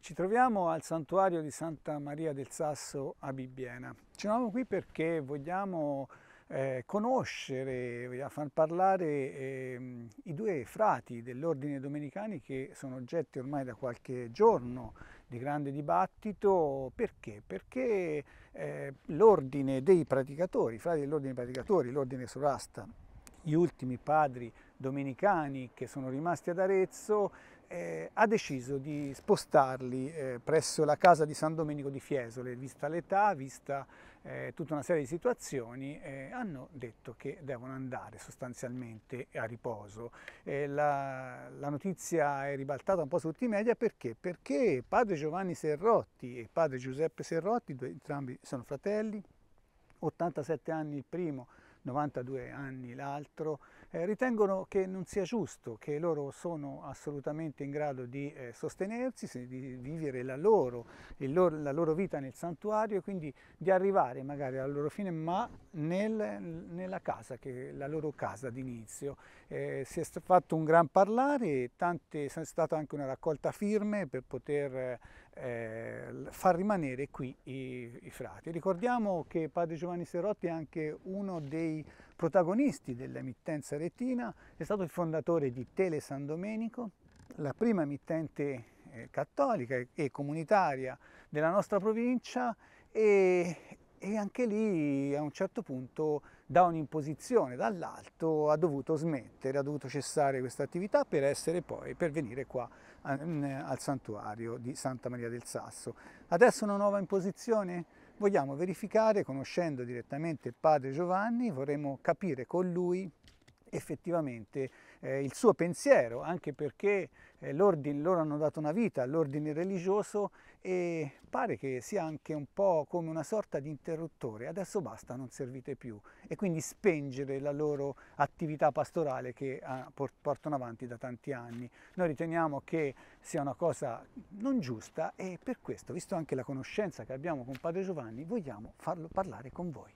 Ci troviamo al santuario di Santa Maria del Sasso a Bibbiena. Ci troviamo qui perché vogliamo eh, conoscere, vogliamo far parlare eh, i due frati dell'ordine domenicani che sono oggetti ormai da qualche giorno di grande dibattito. Perché? Perché eh, l'ordine dei praticatori, i frati dell'ordine dei praticatori, l'ordine sorasta, gli ultimi padri domenicani che sono rimasti ad Arezzo eh, ha deciso di spostarli eh, presso la casa di San Domenico di Fiesole, vista l'età, vista eh, tutta una serie di situazioni, eh, hanno detto che devono andare sostanzialmente a riposo. Eh, la, la, notizia è ribaltata un po' su tutti i media perché? Perché padre Giovanni Serrotti e padre Giuseppe Serrotti, due, entrambi sono fratelli, 87 anni il primo, 92 anni l'altro, eh, ritengono che non sia giusto, che loro sono assolutamente in grado di eh, sostenersi, di vivere la loro, loro, la loro vita nel santuario e quindi di arrivare magari alla loro fine, ma nel, nella casa, che la loro casa d'inizio. Eh, si è fatto un gran parlare, tante, è stata anche una raccolta firme per poter eh, far rimanere qui i, i frati. Ricordiamo che padre Giovanni Serotti è anche uno dei protagonisti dell'emittenza retina è stato il fondatore di Tele San Domenico, la prima emittente eh, cattolica e comunitaria della nostra provincia e, e anche lì a un certo punto da un'imposizione dall'alto ha dovuto smettere, ha dovuto cessare questa attività per essere poi, per venire qua eh, al santuario di Santa Maria del Sasso. Adesso una nuova imposizione? Vogliamo verificare, conoscendo direttamente il padre Giovanni, vorremmo capire con lui effettivamente eh, il suo pensiero, anche perché eh, loro hanno dato una vita all'ordine religioso e pare che sia anche un po' come una sorta di interruttore, adesso basta, non servite più, e quindi spengere la loro attività pastorale che ah, portano avanti da tanti anni. Noi riteniamo che sia una cosa non giusta e per questo, visto anche la conoscenza che abbiamo con Padre Giovanni, vogliamo farlo parlare con voi.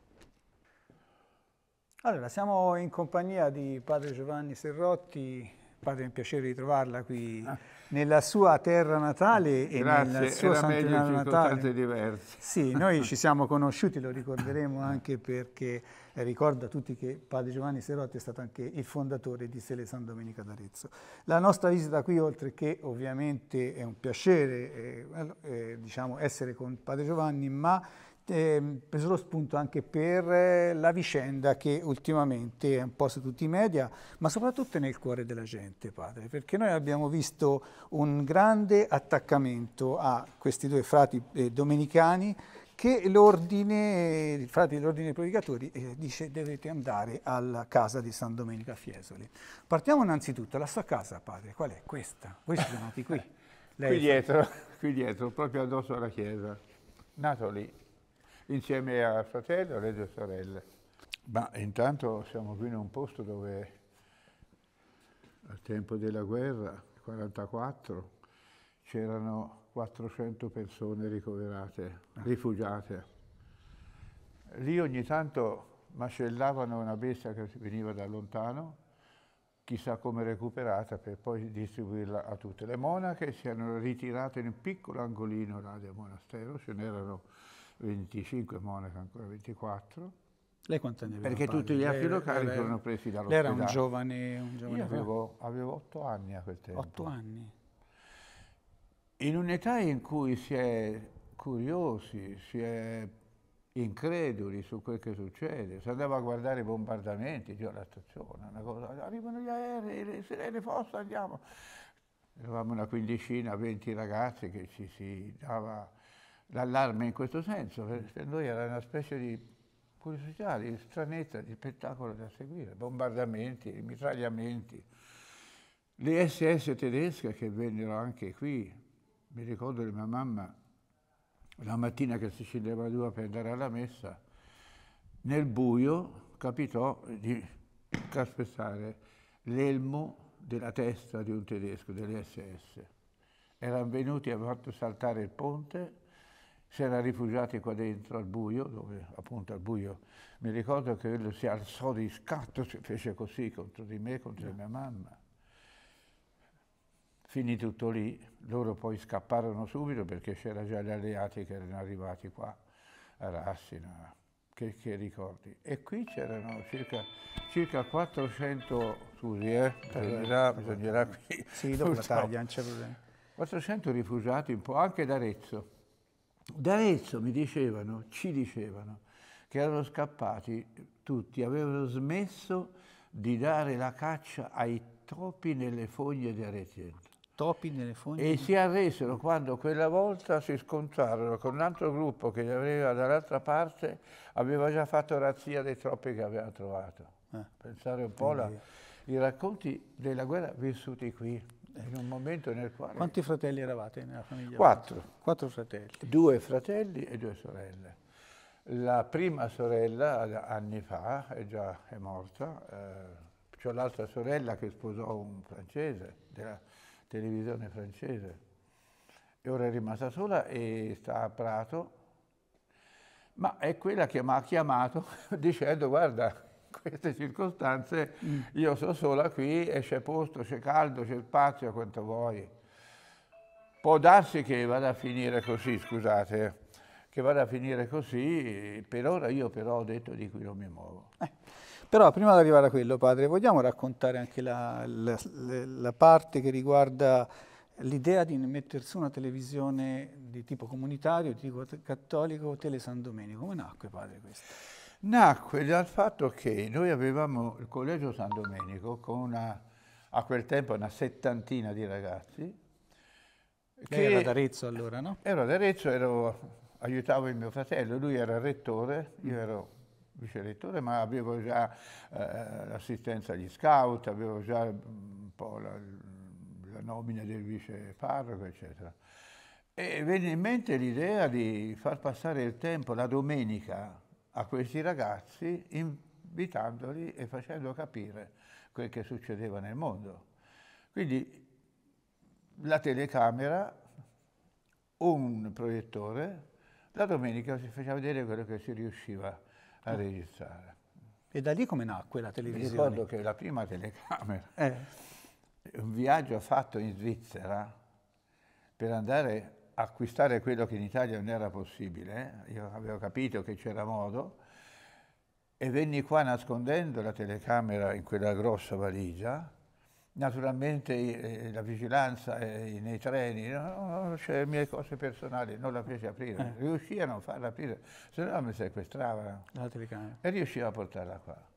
Allora, siamo in compagnia di padre Giovanni Serrotti, padre è un piacere ritrovarla qui ah. nella sua terra natale e Grazie, nel santità Sant'Enario Grazie, diverse. Sì, noi ci siamo conosciuti, lo ricorderemo anche perché eh, a tutti che padre Giovanni Serrotti è stato anche il fondatore di Sele San Domenica d'Arezzo. La nostra visita qui, oltre che ovviamente è un piacere eh, eh, diciamo essere con padre Giovanni, ma eh, preso lo spunto anche per eh, la vicenda che ultimamente è un po' su tutti i media, ma soprattutto nel cuore della gente, padre, perché noi abbiamo visto un grande attaccamento a questi due frati eh, domenicani che l'ordine, i frati dell'ordine dei predicatori eh, dice dovete andare alla casa di San Domenico a Fiesoli. Partiamo innanzitutto, la sua casa, padre, qual è questa? Voi siete nati qui. Lei qui dietro, qui dietro, proprio addosso alla chiesa, nato lì insieme a fratello, alle due sorelle. Ma intanto siamo qui in un posto dove al tempo della guerra, nel 1944, c'erano 400 persone ricoverate, rifugiate. Lì ogni tanto macellavano una bestia che veniva da lontano, chissà come recuperata, per poi distribuirla a tutte. Le monache si erano ritirate in un piccolo angolino là del monastero, ce n'erano 25, Monaco ancora 24. Lei quanti anni aveva? Perché tutti gli altri locali lei, furono presi dall'ospedale. Lei era un giovane... Un giovane Io avevo, avevo 8 anni a quel tempo. 8 anni? In un'età in cui si è curiosi, si è increduli su quel che succede, si andava a guardare i bombardamenti, io alla stazione, una cosa, arrivano gli aerei, le sirene fossa, andiamo. Eravamo una quindicina, venti ragazzi che ci si dava l'allarme in questo senso, per noi era una specie di curiosità, di stranezza, di spettacolo da seguire, bombardamenti, mitragliamenti. Le SS tedesche che vennero anche qui, mi ricordo di mia mamma, la mattina che si scendeva giù per andare alla messa, nel buio capitò di caspezzare l'elmo della testa di un tedesco, delle SS. Erano venuti, avevano fatto saltare il ponte si era rifugiati qua dentro al buio, dove appunto al buio mi ricordo che lui si alzò di scatto, si fece così contro di me, contro no. mia mamma. Finì tutto lì, loro poi scapparono subito perché c'era già gli alleati che erano arrivati qua a Rassina, che, che ricordi. E qui c'erano circa, circa, 400, scusi eh, bisognerà, bisognerà qui. Sì, dopo la taglia, non c'è problema. 400 rifugiati un po' anche d'Arezzo da Arezzo mi dicevano, ci dicevano, che erano scappati tutti, avevano smesso di dare la caccia ai topi nelle foglie di Arezzo. Topi nelle foglie? E si arresero quando quella volta si scontrarono con un altro gruppo che aveva dall'altra parte, aveva già fatto razzia dei troppi che aveva trovato. Eh. Pensare un po' la, i racconti della guerra vissuti qui in un momento nel quale... Quanti fratelli eravate nella famiglia? Quattro. Quattro fratelli. Due fratelli e due sorelle. La prima sorella, anni fa, è già è morta, eh, c'ho l'altra sorella che sposò un francese, della televisione francese, e ora è rimasta sola e sta a Prato, ma è quella che mi ha chiamato dicendo guarda queste circostanze, mm. io sono sola qui e c'è posto, c'è caldo, c'è spazio, quanto vuoi. Può darsi che vada a finire così, scusate, che vada a finire così, per ora io però ho detto di qui non mi muovo. Eh. Però prima di arrivare a quello, padre, vogliamo raccontare anche la, la, la parte che riguarda l'idea di mettersi una televisione di tipo comunitario, di tipo cattolico, Tele San Domenico. Come nacque, padre, questo? Nacque dal fatto che noi avevamo il Collegio San Domenico con una, a quel tempo una settantina di ragazzi. Lei era ad Arezzo allora, no? Ero ad Arezzo, ero, aiutavo il mio fratello, lui era rettore, io ero vice rettore, ma avevo già eh, l'assistenza agli scout, avevo già un po' la, la nomina del vice parroco, eccetera. E venne in mente l'idea di far passare il tempo, la domenica, a questi ragazzi invitandoli e facendo capire quel che succedeva nel mondo. Quindi la telecamera, un proiettore, la domenica si faceva vedere quello che si riusciva a ah. registrare. E da lì come nacque la televisione? Mi ricordo che la prima telecamera, eh. un viaggio fatto in Svizzera per andare acquistare quello che in Italia non era possibile, eh. io avevo capito che c'era modo, e venni qua nascondendo la telecamera in quella grossa valigia, naturalmente eh, eh, la vigilanza nei treni, no, c'è cioè, le mie cose personali, non la fece aprire, eh. riuscì a non farla aprire, se no mi sequestravano. La telecamera. E riuscì a portarla qua.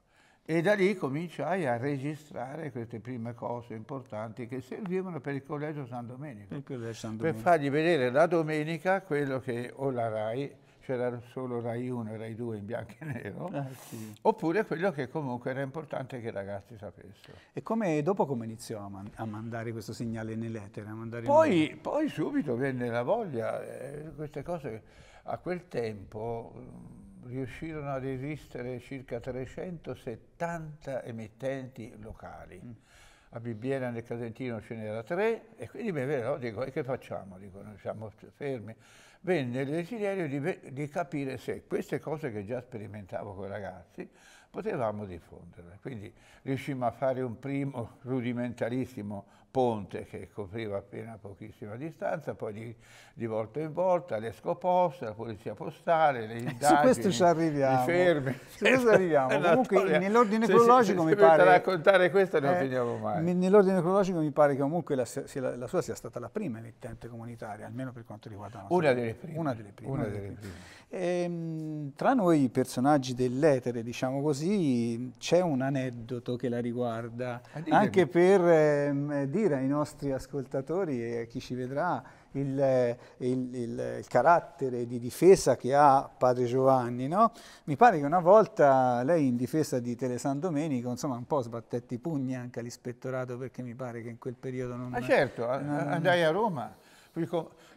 E da lì cominciai a registrare queste prime cose importanti che servivano per il Collegio San Domenico. Collegio San Domenico. Per fargli vedere la domenica quello che o la RAI, c'era solo RAI 1 e RAI 2 in bianco e nero, ah, sì. oppure quello che comunque era importante che i ragazzi sapessero. E come, dopo come iniziò a, man a, mandare questo segnale nell'etere? Poi, poi, subito venne la voglia, eh, queste cose a quel tempo riuscirono a resistere circa 370 emittenti locali. Mm. A Bibbiena nel Casentino ce n'era tre e quindi mi vero, dico, e che facciamo? Dico, non siamo fermi. Venne il desiderio di, di capire se queste cose che già sperimentavo con i ragazzi potevamo diffonderle. Quindi riuscimmo a fare un primo rudimentarissimo ponte che copriva appena pochissima distanza, poi di, di volta in volta l'escopost, la polizia postale, le eh, indagini, Su questo ci arriviamo. i fermi. Su questo arriviamo. Comunque nell'ordine cronologico se, se, se mi pare... Se raccontare questo non eh, finiamo mai. Nell'ordine cronologico mi pare che comunque la, la, la, sua sia stata la prima emittente comunitaria, almeno per quanto riguarda una delle, prime, una delle prime. Una delle prime. E, ehm, tra noi personaggi dell'etere, diciamo così, c'è un aneddoto che la riguarda, ah, anche per eh, dire suggerire ai nostri ascoltatori e a chi ci vedrà il, il, il, il carattere di difesa che ha padre Giovanni. No? Mi pare che una volta lei in difesa di Tele San Domenico insomma, un po' sbattette i pugni anche all'ispettorato perché mi pare che in quel periodo non... Ma certo, non, andai a Roma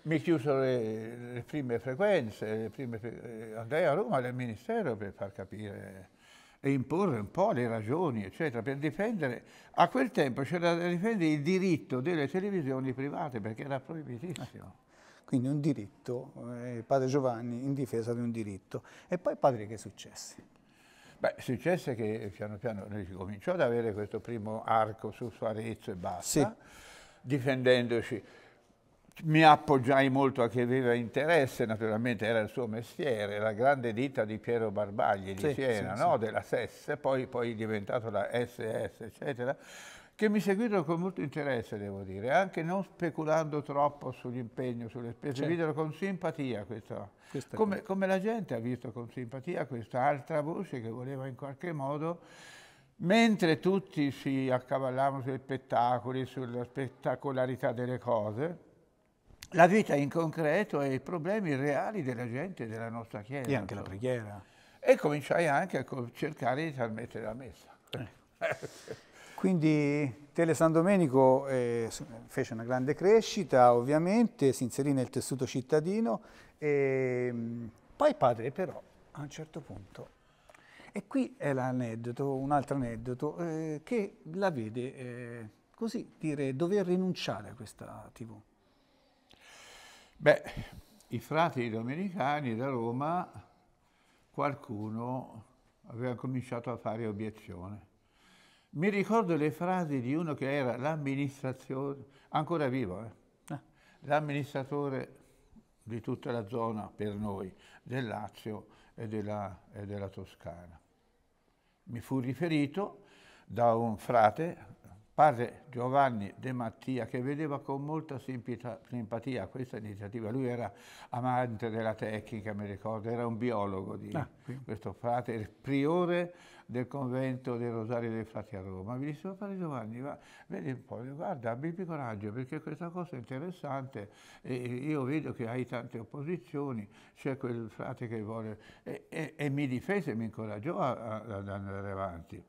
mi chiusero le, le, prime frequenze, le prime, eh, andai a Roma del Ministero per far capire e imporre un po' le ragioni, eccetera, per difendere. A quel tempo c'era da difendere il diritto delle televisioni private perché era proibitissimo. Quindi un diritto, eh, padre Giovanni in difesa di un diritto. E poi padre che successe? Beh, successe che piano piano noi si cominciò ad avere questo primo arco su Suarezzo e basta, sì. difendendoci mi appoggiai molto a chi aveva interesse, naturalmente era il suo mestiere, la grande ditta di Piero Barbagli di sì, Siena, sì, no? sì. della SES, poi, poi diventata la SS, eccetera, che mi seguirono con molto interesse, devo dire, anche non speculando troppo sull'impegno, sulle spese, certo. videro con simpatia questo. Come, come la gente ha visto con simpatia questa altra voce che voleva in qualche modo mentre tutti si accavallavano sui spettacoli, sulla spettacolarità delle cose, la vita in concreto e i problemi reali della gente della nostra Chiesa. E anche insomma. la preghiera. E cominciai anche a cercare di trasmettere la messa. Eh. Quindi Tele San Domenico eh, fece una grande crescita, ovviamente, si inserì nel tessuto cittadino, e, ehm, poi padre però a un certo punto, e qui è l'aneddoto, un altro aneddoto, eh, che la vede eh, così dire dover rinunciare a questa tv. Beh, i frati domenicani da Roma, qualcuno aveva cominciato a fare obiezione. Mi ricordo le frasi di uno che era l'amministratore, ancora vivo, eh? l'amministratore di tutta la zona, per noi, del Lazio e della, e della Toscana. Mi fu riferito da un frate padre Giovanni De Mattia, che vedeva con molta simpatia questa iniziativa. Lui era amante della tecnica, mi ricordo, era un biologo di ah, questo frate, il priore del convento dei Rosari dei Frati a Roma. Mi diceva, oh, padre Giovanni, ma vedi un po', guarda, abbi più coraggio, perché questa cosa è interessante, e io vedo che hai tante opposizioni, c'è quel frate che vuole... E, e, e mi difese, mi incoraggiò ad andare avanti.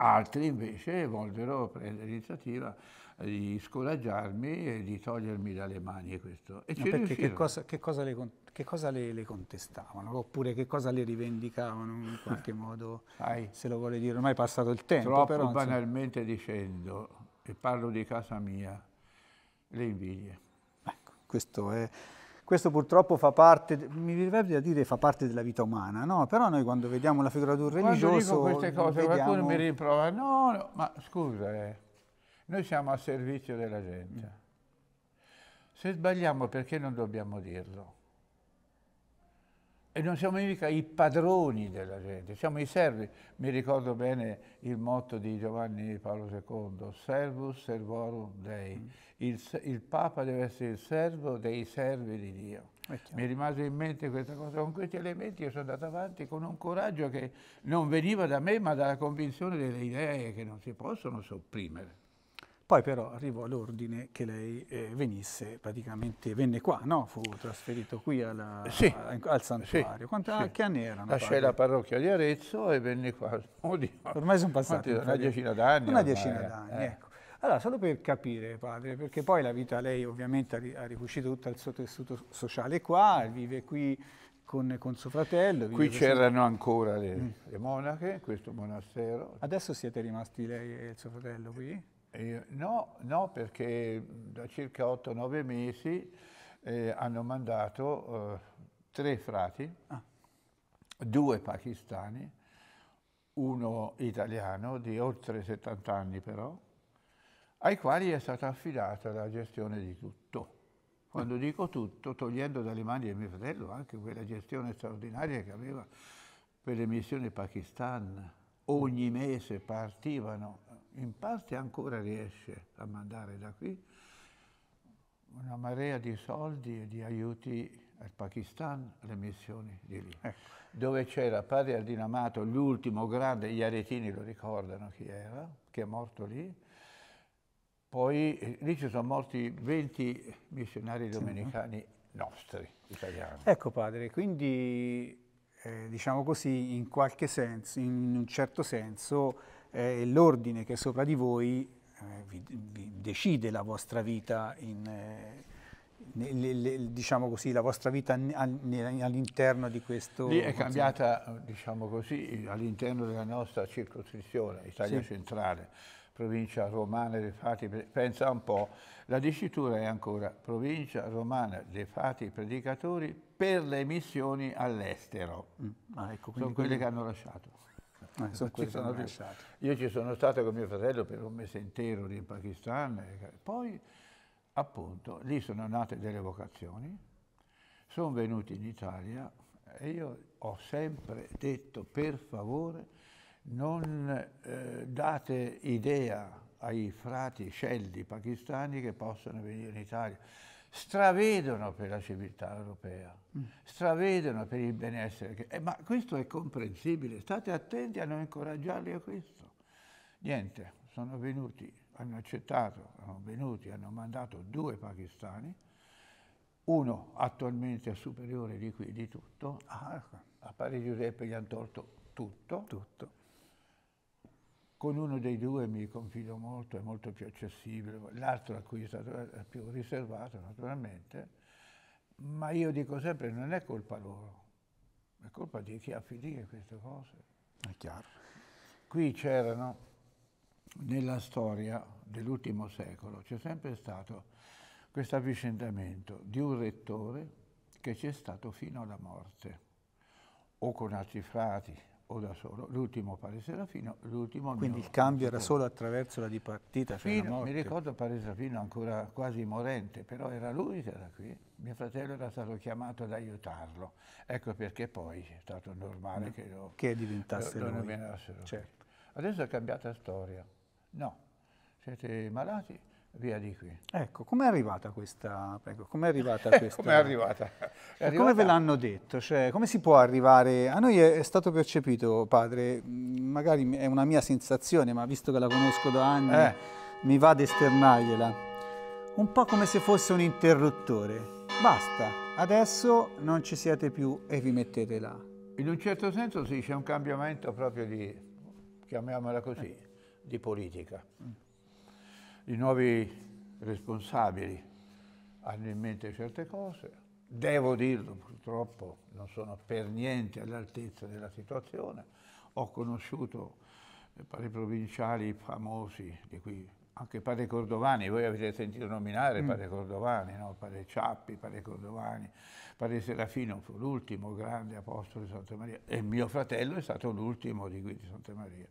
Altri invece vollero prendere l'iniziativa di scoraggiarmi e di togliermi dalle mani questo. E no, perché che cosa, che cosa, le, che cosa le, le, contestavano? Oppure che cosa le rivendicavano in eh, qualche modo? Sai, se lo vuole dire, ormai è passato il tempo. Troppo però, banalmente insomma... dicendo, e parlo di casa mia, le invidie. Ecco, questo è... Questo purtroppo fa parte, mi verrebbe da dire fa parte della vita umana, no? Però noi quando vediamo la figura di un religioso... Quando dico queste cose vediamo... qualcuno mi riprova, no, no ma scusa, eh, noi siamo a servizio della gente. Se sbagliamo perché non dobbiamo dirlo? e non siamo mica i padroni della gente, siamo i servi. Mi ricordo bene il motto di Giovanni Paolo II, servus servorum Dei. Mm. Il, il Papa deve essere il servo dei servi di Dio. Mi rimase in mente questa cosa, con questi elementi io sono andato avanti con un coraggio che non veniva da me ma dalla convinzione delle idee che non si possono sopprimere. Poi però arrivò l'ordine che lei eh, venisse, praticamente venne qua, no? Fu trasferito qui alla, sì, a, al santuario. Sì, Quanti, sì. Che anni erano? Lasciai la parrocchia di Arezzo e venne qua. Oddio. Ormai sono passati una decina d'anni. Una decina eh. d'anni, eh. ecco. Allora, solo per capire, padre, perché poi la vita lei ovviamente ha ricuscito tutto il suo tessuto sociale qua, vive qui con, con, suo fratello. Qui c'erano ancora le, mm. le, monache, questo monastero. Adesso siete rimasti lei e il suo fratello qui? Eh, no, no, perché da circa 8-9 mesi eh, hanno mandato eh, tre frati, ah. due pakistani, uno italiano di oltre 70 anni però, ai quali è stata affidata la gestione di tutto. Quando mm. dico tutto, togliendo dalle mani di mio fratello anche quella gestione straordinaria che aveva per le missioni Pakistan, ogni mese partivano in parte ancora riesce a mandare da qui una marea di soldi e di aiuti al Pakistan, alle missioni di lì, ecco. dove c'era padre Ardinamato, l'ultimo grande, gli aretini lo ricordano chi era, che è morto lì, poi eh, lì ci sono morti 20 missionari domenicani nostri, italiani. Ecco padre, quindi eh, diciamo così in qualche senso, in un certo senso, eh, l'ordine che è sopra di voi eh, vi, vi decide la vostra vita in, eh, le, le, diciamo così, la vostra vita all'interno di questo... Lì è cambiata, diciamo così, all'interno della nostra circoscrizione, Italia sì. centrale, provincia romana dei fatti, pensa un po', la dicitura è ancora provincia romana dei fatti predicatori per le missioni all'estero. Mm. Ah, ecco, Sono quelli quindi... che hanno lasciato. Eh, sono ci sono io ci sono stato con mio fratello per un mese intero lì in Pakistan, poi appunto lì sono nate delle vocazioni, sono venuti in Italia e io ho sempre detto per favore non eh, date idea ai frati scelti pakistani che possono venire in Italia stravedono per la civiltà europea, mm. stravedono per il benessere. Eh, ma questo è comprensibile, state attenti a non incoraggiarli a questo. Niente, sono venuti, hanno accettato, sono venuti, hanno mandato due pakistani, uno attualmente è superiore di qui, di tutto, ah, a Parigi Giuseppe gli hanno tolto tutto, tutto. Con uno dei due mi confido molto, è molto più accessibile, l'altro a cui è stato più riservato naturalmente, ma io dico sempre non è colpa loro, è colpa di chi ha affidì queste cose. È chiaro. Qui c'erano, nella storia dell'ultimo secolo, c'è sempre stato questo avvicendamento di un rettore che c'è stato fino alla morte, o con altri frati, o da solo, l'ultimo Paris Serafino, l'ultimo... Quindi il cambio era solo attraverso la dipartita cioè fino, Mi ricordo Paris Serafino ancora quasi morente, però era lui che era qui, mio fratello era stato chiamato ad aiutarlo, ecco perché poi è stato normale che lo... Che diventasse lo, lo certo. Adesso è cambiata storia, no, siete malati, via di qui. Ecco, com'è arrivata questa... Com'è arrivata questa... com'è arrivata? Eh, arrivata? Come ve l'hanno detto? Cioè, come si può arrivare... A noi è, è, stato percepito, padre, mm, magari è una mia sensazione, ma visto che la conosco da anni, eh. mi va ad esternargliela. Un po' come se fosse un interruttore. Basta, adesso non ci siete più e vi mettete là. In un certo senso sì, c'è un cambiamento proprio di, chiamiamola così, eh. di politica. Mm i nuovi responsabili hanno in mente certe cose, devo dirlo purtroppo, non sono per niente all'altezza della situazione, ho conosciuto eh, pari provinciali famosi di cui anche padre Cordovani, voi avete sentito nominare mm. padre Cordovani, no? padre Ciappi, padre Cordovani, padre Serafino fu l'ultimo grande apostolo di Santa Maria e mio fratello è stato l'ultimo di qui di Santa Maria.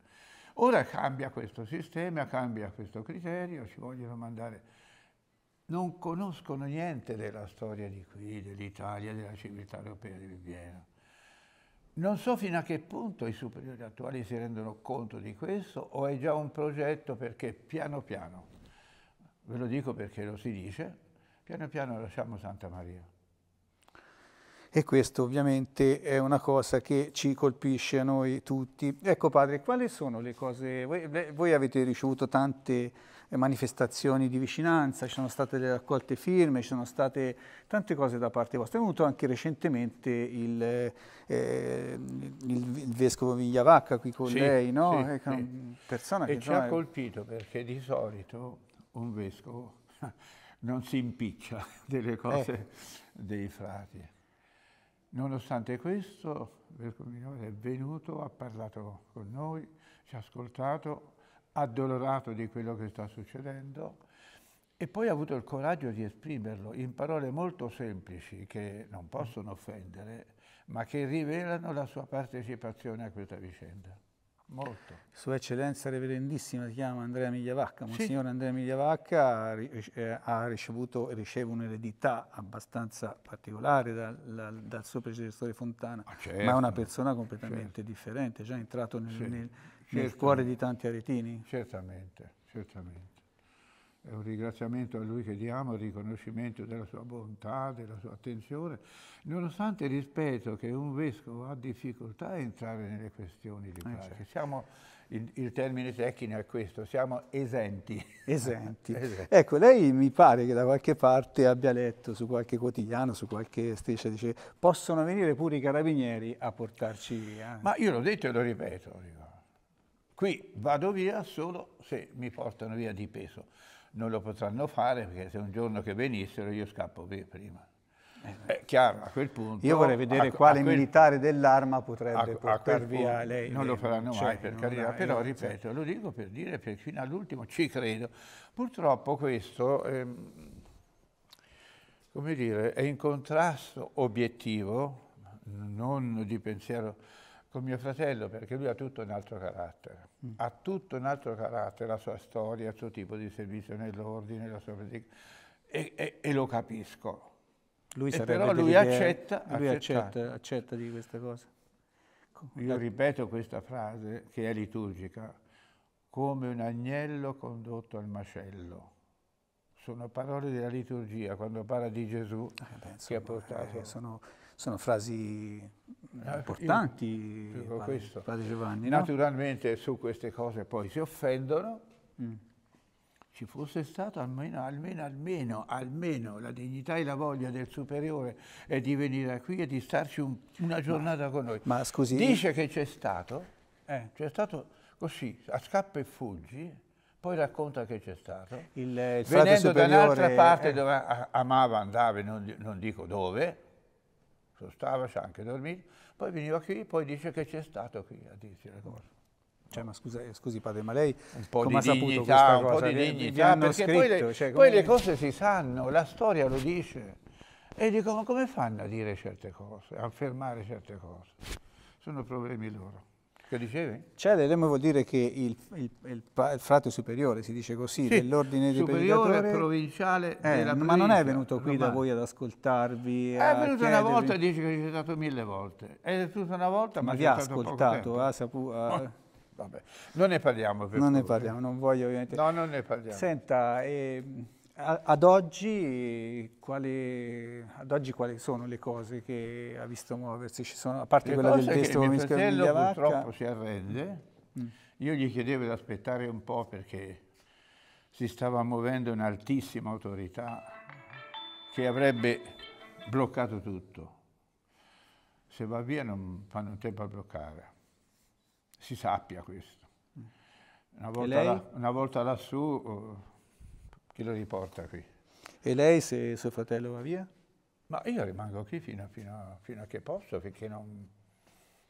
Ora cambia questo sistema, cambia questo criterio, ci vogliono mandare... Non conoscono niente della storia di qui, dell'Italia, della civiltà europea di Vienna. Non so fino a che punto i superiori attuali si rendono conto di questo o è già un progetto perché piano piano, ve lo dico perché lo si dice, piano piano lasciamo Santa Maria e questo ovviamente è una cosa che ci colpisce a noi tutti. Ecco padre, quali sono le cose, voi, voi avete ricevuto tante eh, manifestazioni di vicinanza, ci sono state le raccolte firme, ci sono state tante cose da parte vostra. È venuto anche recentemente il, eh, il vescovo Vigliavacca qui con sì, lei, no? Sì, ecco, sì. Persona e che, ci insomma, ha colpito perché di solito un vescovo non si impiccia delle cose eh. dei frati. Nonostante questo, il Vescovo Minore è venuto, ha parlato con noi, ci ha ascoltato, addolorato di quello che sta succedendo e poi ha avuto il coraggio di esprimerlo in parole molto semplici che non possono offendere, ma che rivelano la sua partecipazione a questa vicenda. Molto. Sua Eccellenza Reverendissima si chiama Andrea Migliavacca. Monsignor sì. Andrea Migliavacca eh, eh, ha ricevuto e riceve un'eredità abbastanza particolare dal, dal, dal suo predecessore Fontana, ah, certo. ma è una certo. persona completamente certo. differente, già entrato nel, sì. nel, nel cuore di tanti aretini. Certamente, certamente è un ringraziamento a Lui che diamo, il riconoscimento della sua bontà, della sua attenzione, nonostante, il rispetto che un vescovo ha difficoltà a entrare nelle questioni di eh, pace. Eh, certo. il, il, termine tecnico è questo, siamo esenti. Esenti. esenti. Ecco, lei mi pare che da qualche parte abbia letto su qualche quotidiano, su qualche striscia, dice possono venire pure i carabinieri a portarci via. Ma io l'ho detto e lo ripeto. Qui vado via solo se mi portano via di peso non lo potranno fare perché se un giorno che venissero io scappo via prima. Eh. È chiaro, a quel punto... Io vorrei vedere a, quale a quel, militare dell'arma potrebbe a, portare via lei. Non lo faranno cioè, mai, per carità, però io, ripeto, certo. lo dico per dire, perché fino all'ultimo ci credo. Purtroppo questo, ehm, come dire, è in contrasto obiettivo, non di pensiero con mio fratello perché lui ha tutto un altro carattere, mm. ha tutto un altro carattere, la sua storia, il suo tipo di servizio nell'ordine, la sua pratica, e, e, e lo capisco. Lui però lui, accetta, lui accetta, accetta, di questa cosa. Io ripeto questa frase che è liturgica, come un agnello condotto al macello. Sono parole della liturgia quando parla di Gesù eh, che ha portato. Eh, sono sono frasi eh, importanti, io, eh, questo. Padre Giovanni. No? Naturalmente su queste cose poi si offendono. Mm. Ci fosse stata almeno, almeno, almeno, almeno la dignità e la voglia del superiore eh, di venire qui e di starci un, una giornata ma, con noi. Ma scusi... Dice che c'è stato, eh, c'è stato così, a scappa e fuggi, poi racconta che c'è stato. Il, il Venendo da un'altra parte eh, dove amava andare, non, non dico dove, sono stava, ci anche dormito, poi veniva qui, poi dice che c'è stato qui a dirci le cose. Cioè, ma scusa, eh, scusi padre, ma lei un po' di dignità, un po' di dignità, perché scritto, poi, le, cioè, poi le cose si sanno, la storia lo dice. E dico, ma come fanno a dire certe cose, a affermare certe cose? Sono problemi loro. Che dicevi? Celeremo cioè, vuol dire che il, il, il, il frate superiore, si dice così, sì, dell'ordine di predicatore... provinciale eh, della Ma non è venuto qui Romano. da voi ad ascoltarvi, È venuto una volta e dice che ci è stato mille volte. È venuto una volta, ma, ma vi ha ascoltato, ha saputo... Oh, vabbè, non ne parliamo. Per non pure. ne parliamo, non voglio ovviamente... No, non ne parliamo. Senta, eh, ad oggi, quali, ad oggi, quali, sono le cose che ha visto muoversi? Sono, a parte le quella del testo che mio fratello purtroppo si arrende. Mm. Io gli chiedevo di aspettare un po' perché si stava muovendo un'altissima autorità che avrebbe bloccato tutto. Se va via non fanno tempo a bloccare. Si sappia questo. Una volta, là, una volta lassù chi lo riporta qui? E lei se suo fratello va via? Ma io rimango qui fino a, fino fino a che posso, finché non,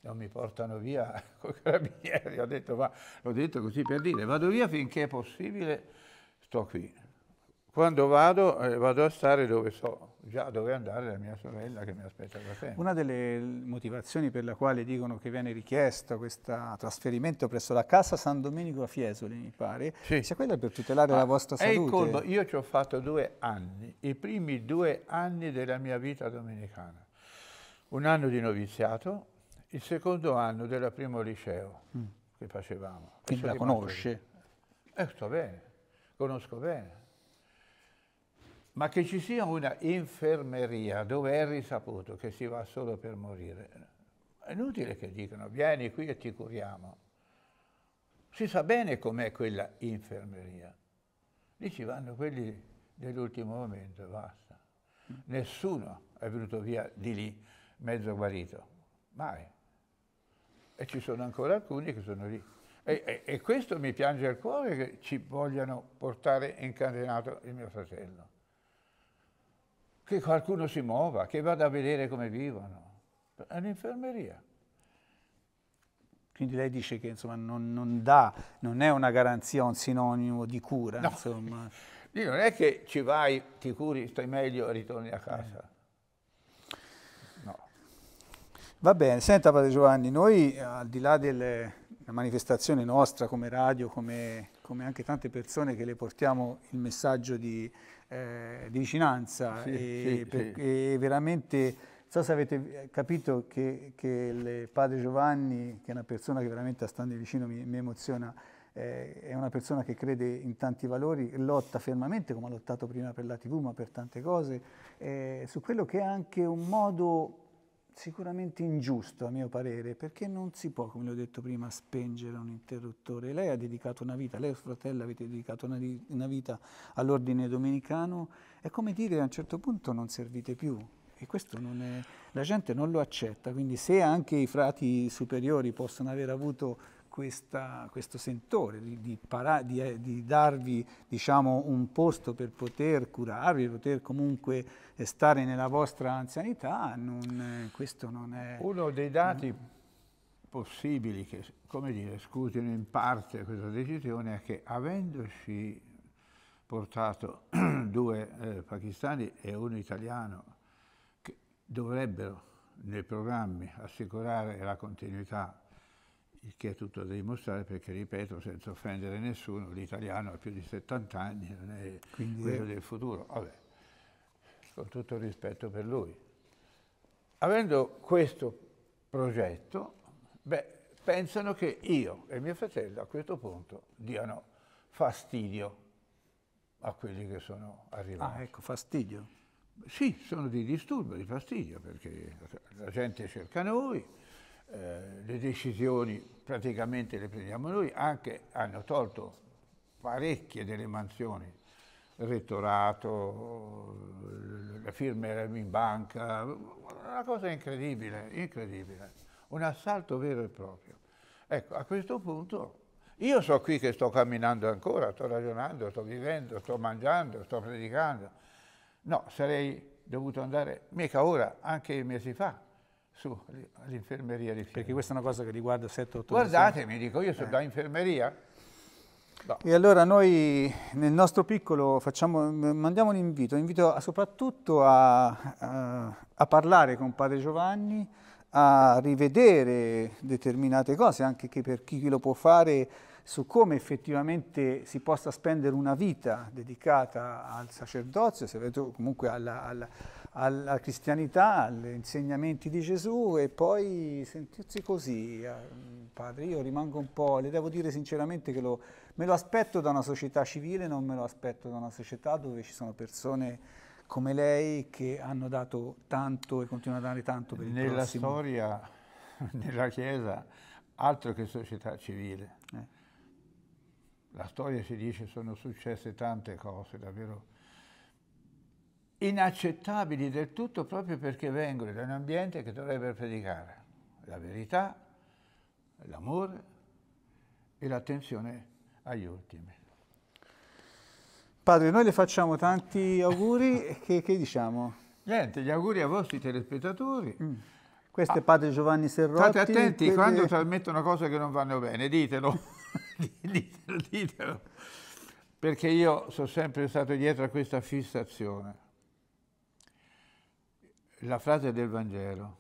non, mi portano via con i carabinieri. Ho detto, ma, l'ho detto così per dire, vado via finché è possibile, sto qui. Quando vado, eh, vado a stare dove so, già dove andare la mia sorella che mi aspetta da sempre. Una delle motivazioni per la quale dicono che viene richiesto questo trasferimento presso la Casa San Domenico a Fiesole, mi pare, sì. sia quella per tutelare Ma la ah, vostra salute. Conto, io ci ho fatto due anni, i primi due anni della mia vita domenicana. Un anno di noviziato, il secondo anno della primo liceo mm. che facevamo. Quindi la conosce? Eh, sto bene, conosco bene ma che ci sia una infermeria dove è risaputo che si va solo per morire, è inutile che dicano vieni qui e ti curiamo. Si sa bene com'è quella infermeria. Lì ci vanno quelli dell'ultimo momento, e basta. Nessuno è venuto via di lì mezzo guarito, mai. E ci sono ancora alcuni che sono lì. E, e, e questo mi piange al cuore che ci vogliano portare incatenato il mio fratello che qualcuno si muova, che vada a vedere come vivono. È un'infermeria. Quindi lei dice che insomma, non, non, dà, non è una garanzia, un sinonimo di cura. No. Insomma. non è che ci vai, ti curi, stai meglio e ritorni a casa. Eh. No. Va bene, senta Padre Giovanni, noi al di là della manifestazione nostra come radio, come, come anche tante persone che le portiamo il messaggio di, eh, di vicinanza sì, e, sì, per, sì. e, veramente, non so se avete capito che, che il padre Giovanni, che è una persona che veramente a stando vicino mi, mi emoziona, eh, è una persona che crede in tanti valori, lotta fermamente come ha lottato prima per la TV ma per tante cose, eh, su quello che è anche un modo sicuramente ingiusto a mio parere, perché non si può, come l'ho detto prima, spengere un interruttore. Lei ha dedicato una vita, lei e suo fratello avete dedicato una, una vita all'ordine domenicano, è come dire a un certo punto non servite più. E questo non è, la gente non lo accetta, quindi se anche i frati superiori possono aver avuto questa, questo sentore, di, di, para, di, eh, di darvi diciamo, un posto per poter curarvi, per poter comunque eh, stare nella vostra anzianità, non, eh, questo non è... Uno dei dati non... Mm. possibili che, come dire, scusino in parte questa decisione è che avendoci portato due eh, pakistani e uno italiano che dovrebbero nei programmi assicurare la continuità il che è tutto da dimostrare perché, ripeto, senza offendere nessuno, l'italiano ha più di 70 anni, non è Quindi quello è... del futuro. Vabbè, con tutto il rispetto per lui. Avendo questo progetto, beh, pensano che io e mio fratello a questo punto diano fastidio a quelli che sono arrivati. Ah, ecco, fastidio. Sì, sono di disturbo, di fastidio, perché la gente cerca noi, eh, le decisioni praticamente le prendiamo noi, anche hanno tolto parecchie delle mansioni, il rettorato, eh, la firma erano in banca, una cosa incredibile, incredibile, un assalto vero e proprio. Ecco, a questo punto io so qui che sto camminando ancora, sto ragionando, sto vivendo, sto mangiando, sto predicando. No, sarei dovuto andare mica ora, anche mesi fa, su all'infermeria di Firenze. Perché questa è una cosa che riguarda 7-8 Guardate, mi dico, io sono eh. da infermeria. No. E allora noi nel nostro piccolo facciamo, mandiamo un invito, invito soprattutto a, a, a, parlare con Padre Giovanni, a rivedere determinate cose, anche per chi lo può fare su come effettivamente si possa spendere una vita dedicata al sacerdozio, comunque alla, alla, alla cristianità, agli insegnamenti di Gesù e poi sentirsi così, eh, padre, io rimango un po', le devo dire sinceramente che lo, me lo aspetto da una società civile, non me lo aspetto da una società dove ci sono persone come lei che hanno dato tanto e continuano a dare tanto per il Nella prossimo. storia, nella Chiesa, altro che società civile la storia ci dice sono successe tante cose davvero inaccettabili del tutto proprio perché vengono da un ambiente che dovrebbe predicare la verità, l'amore e l'attenzione agli ultimi. Padre, noi le facciamo tanti auguri, che, che, diciamo? Niente, gli auguri ai vostri telespettatori. Mm. Questo ah, è Padre Giovanni Serrotti. State attenti, quelle... quando trasmettono cose che non vanno bene, ditelo. ditelo, ditelo, perché io sono sempre stato dietro a questa fissazione. La frase del Vangelo,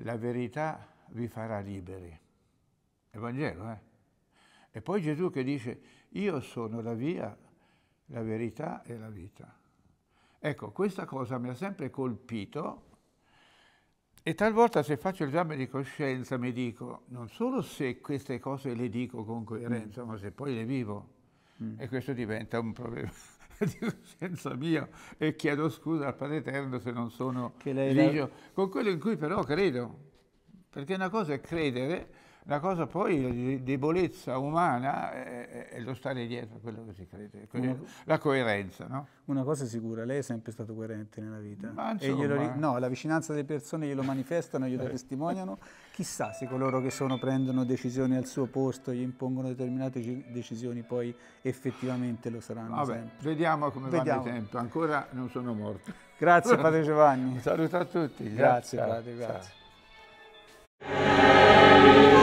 la verità vi farà liberi. È Vangelo, eh? E poi Gesù che dice, io sono la via, la verità e la vita. Ecco, questa cosa mi ha sempre colpito e talvolta se faccio l'esame di coscienza mi dico non solo se queste cose le dico con coerenza, mm. ma se poi le vivo. Mm. E questo diventa un problema di coscienza mio e chiedo scusa al Padre Eterno se non sono religio, la... con quello in cui però credo. Perché una cosa è credere la cosa poi di debolezza umana è, eh, eh, eh, è, lo stare dietro a quello che si crede, la coerenza. No? Una cosa è sicura, lei è sempre stato coerente nella vita. Glielo, no, la vicinanza delle persone glielo manifestano, glielo testimoniano. Chissà se coloro che sono prendono decisioni al suo posto, gli impongono determinate decisioni, poi effettivamente lo saranno Vabbè, sempre. Vediamo come va il tempo, ancora non sono morto. Grazie Padre Giovanni. Un saluto a tutti. Grazie, grazie Padre, grazie. Ciao.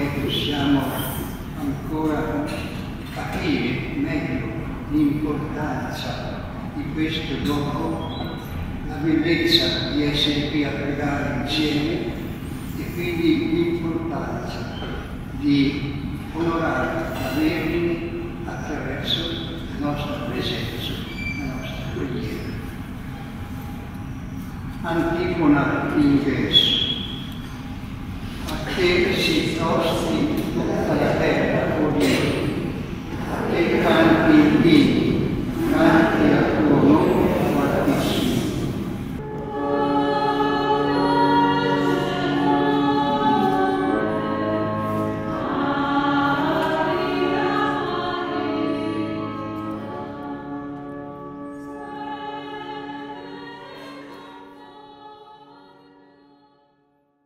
che possiamo ancora capire meglio l'importanza di questo luogo, la bellezza di essere qui a pregare insieme e quindi l'importanza di onorare la Vergine attraverso la nostra presenza, la nostra preghiera. Antifona in